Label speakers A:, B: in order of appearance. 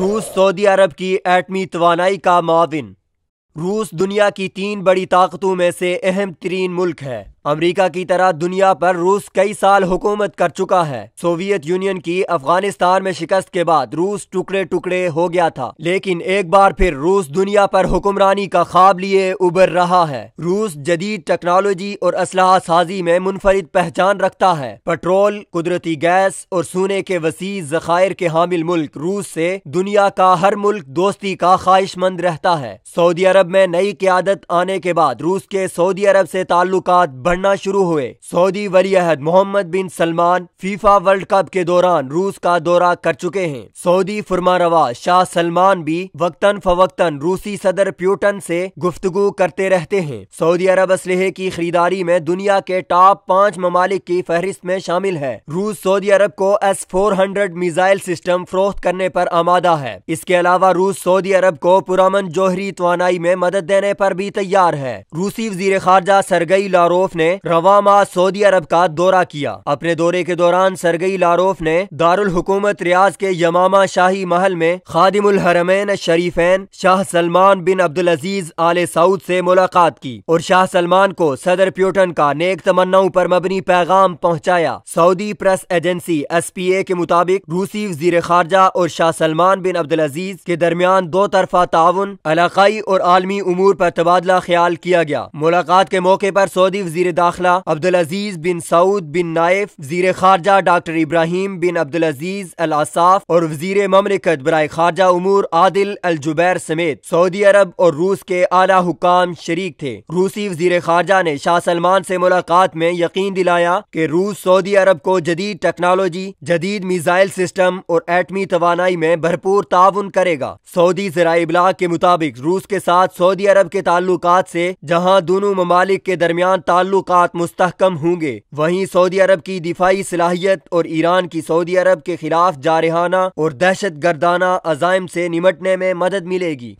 A: روس سعودی عرب کی ایٹمی توانائی کا معاون روس دنیا کی تین بڑی طاقتوں میں سے اہم ترین ملک ہے امریکہ کی طرح دنیا پر روس کئی سال حکومت کر چکا ہے سوویت یونین کی افغانستان میں شکست کے بعد روس ٹکڑے ٹکڑے ہو گیا تھا لیکن ایک بار پھر روس دنیا پر حکمرانی کا خواب لیے ابھر رہا ہے روس جدید ٹیکنالوجی اور اسلحہ سازی میں منفرد پہچان رکھتا ہے پٹرول قدرتی گیس اور سونے کے وسیع ذخائر کے حامل ملک روس سے دنیا کا ہر ملک دوستی کا خواہش مند رہتا ہے سعودی عرب میں نئی قیادت آنے کے بعد روس کے سعودی عرب سے تعلقات بڑھنا شروع ہوئے سعودی ولی عہد Mohammed bin Salman FIFA World Cup کے دوران روس کا دورہ کر چکے ہیں سعودی فرما روا شاہ سلمان بھی وقتاً فوقتاً روسی صدر پیوٹن سے گفتگو کرتے رہتے ہیں سعودی عرب اسلحے کی خریداری میں دنیا کے ٹاپ پانچ ممالک کی فہرست میں شامل ہے روس سعودی عرب کو S four hundred missile system فروخت کرنے پر آمادہ ہے اس کے علاوہ روس سعودی عرب کو پرامن جوہری توانائی میں مدد دینے پر بھی تیار ہے روسی وزیر خارجہ سرگئی لاروف نے رواما سعودی عرب کا دورہ کیا اپنے دورے کے دوران سرگئی لاروف نے دار الحکومت ریاض کے یمامہ شاہی محل میں خادم الحرمین شریفین شاہ سلمان بن عبدالعزیز آل سعود سے ملاقات کی اور شاہ سلمان کو صدر پیوٹن کا نیک تمناؤں پر مبنی پیغام پہنچایا Saudi press agency S P A کے مطابق روسی وزیر خارجہ اور شاہ سلمان بن عبدالعزیز کے درمیان دو طرفہ تعاون علاقائی اور عالمی امور پر تبادلہ خیال کیا گیا ملاقات کے موقع پر سعودی وزیر داخلہ عبدالعزیز بن سعود بن نائف وزیر خارجہ ڈاکٹر ابراہیم بن عبدالعزیز العزیز اور وزیر مملکت برائے خارجہ امور عادل الجبیر سمیت سعودی عرب اور روس کے اعلیٰ حکام شریک تھے روسی وزیر خارجہ نے شاہ سلمان سے ملاقات میں یقین دلایا کہ روس سعودی عرب کو جدید ٹیکنالوجی جدید میزائل سسٹم اور ایٹمی توانائی میں بھرپور تعاون کرے گا سعودی ذرائع ابلاغ کے مطابق روس کے ساتھ سعودی عرب کے تعلقات سے جہاں دونوں ممالک کے درمیان تعلق مستحکم ہوں گے وہیں سعودی عرب کی دفاعی صلاحیت اور ایران کی سعودی عرب کے خلاف جارحانہ اور دہشت گردانہ عزائم سے نمٹنے میں مدد ملے گی